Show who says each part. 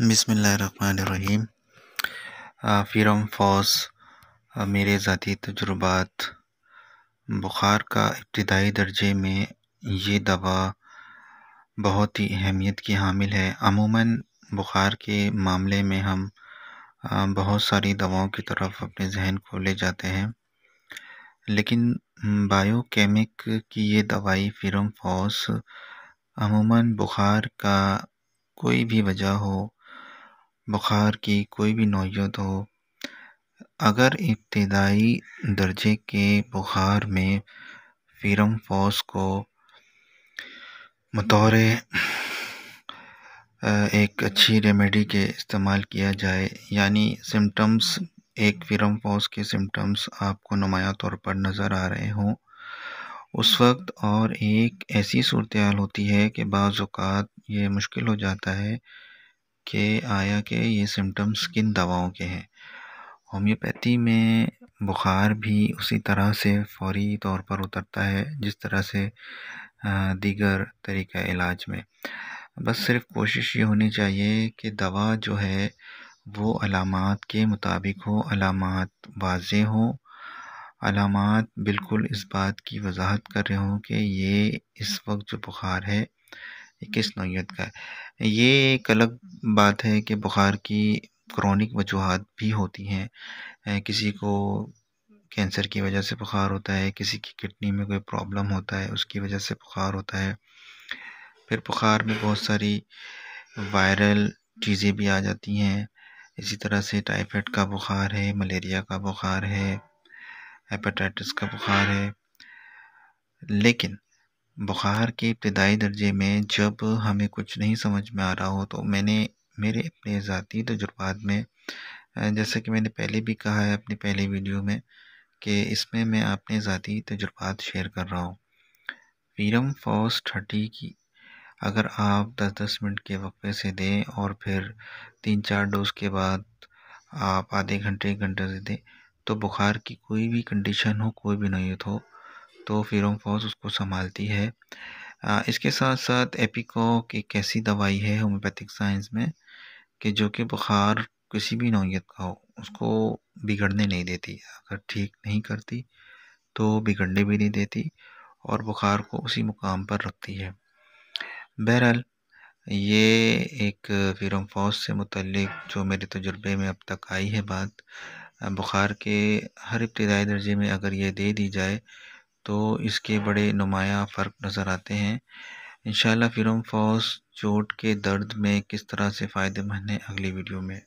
Speaker 1: बिसमीम फ़िरम फौज मेरे ज़ाती तजुर्बात बुखार का इब्तदाई दर्जे में ये दवा बहुत ही अहमियत की हामिल है अमूमन बुखार के मामले में हम बहुत सारी दवाओं की तरफ अपने जहन को ले जाते हैं लेकिन बायोकेमिक की ये दवाई फ़िरम फौस अमूमन बुखार का कोई भी वजह हो बुखार की कोई भी नौबत हो अगर इब्तदाई दर्जे के बुखार में फिरम फ़िरमफॉस को बतौर एक अच्छी रेमेडी के इस्तेमाल किया जाए यानी सिम्टम्स एक फिरम फ़िरमफॉस के सिम्टम्स आपको नुमाया तौर पर नज़र आ रहे हों उस वक्त और एक ऐसी सूरत होती है कि बाज़ात ये मुश्किल हो जाता है के आया कि ये सिम्टम्स किन दवाओं के हैं होम्योपैथी में बुखार भी उसी तरह से फौरी तौर पर उतरता है जिस तरह से दीगर तरीक़ा इलाज में बस सिर्फ कोशिश ये होनी चाहिए कि दवा जो है वो अलामत के मुताबिक हो अलामत वाजे हो अलामत बिल्कुल इस बात की वजाहत कर रहे हों कि ये इस वक्त जो बुखार है किस नौीयत का है ये एक अलग बात है कि बुखार की क्रॉनिक वजूहत भी होती हैं किसी को कैंसर की वजह से बुखार होता है किसी की किडनी में कोई प्रॉब्लम होता है उसकी वजह से बुखार होता है फिर बुखार में बहुत सारी वायरल चीज़ें भी आ जाती हैं इसी तरह से टाइफाइड का बुखार है मलेरिया का बुखार है हेपेटाइटिस का बुखार है लेकिन बुखार के इब्तदाई दर्जे में जब हमें कुछ नहीं समझ में आ रहा हो तो मैंने मेरे अपने ज़ाती तजुर्बात में जैसे कि मैंने पहले भी कहा है अपनी पहले वीडियो में कि इसमें मैं अपने ज़ाती तजुर्बात शेयर कर रहा हूँ वीरम फॉस थर्टी की अगर आप 10-10 मिनट के वक्फे से दें और फिर तीन चार डोज के बाद आप आधे घंटे एक घंटे से दें तो बुखार की कोई भी कंडीशन हो कोई भी नोयत हो तो फिर फौज उसको संभालती है इसके साथ साथ एपिको एक ऐसी दवाई है होम्योपैथिक साइंस में कि जो कि बुखार किसी भी नौीयत का हो उसको बिगड़ने नहीं देती अगर ठीक नहीं करती तो बिगड़ने भी नहीं देती और बुखार को उसी मुकाम पर रखती है बहरहाल ये एक फिरम फौज से मुतलिक जो मेरे तजुर्बे में अब तक आई है बात बुखार के हर इब्तदाई दर्जे में अगर ये दे दी जाए तो इसके बड़े नुमाया फ़र्क नज़र आते हैं इंशाल्लाह फिर हम फॉस चोट के दर्द में किस तरह से फ़ायदेमंद हैं अगली वीडियो में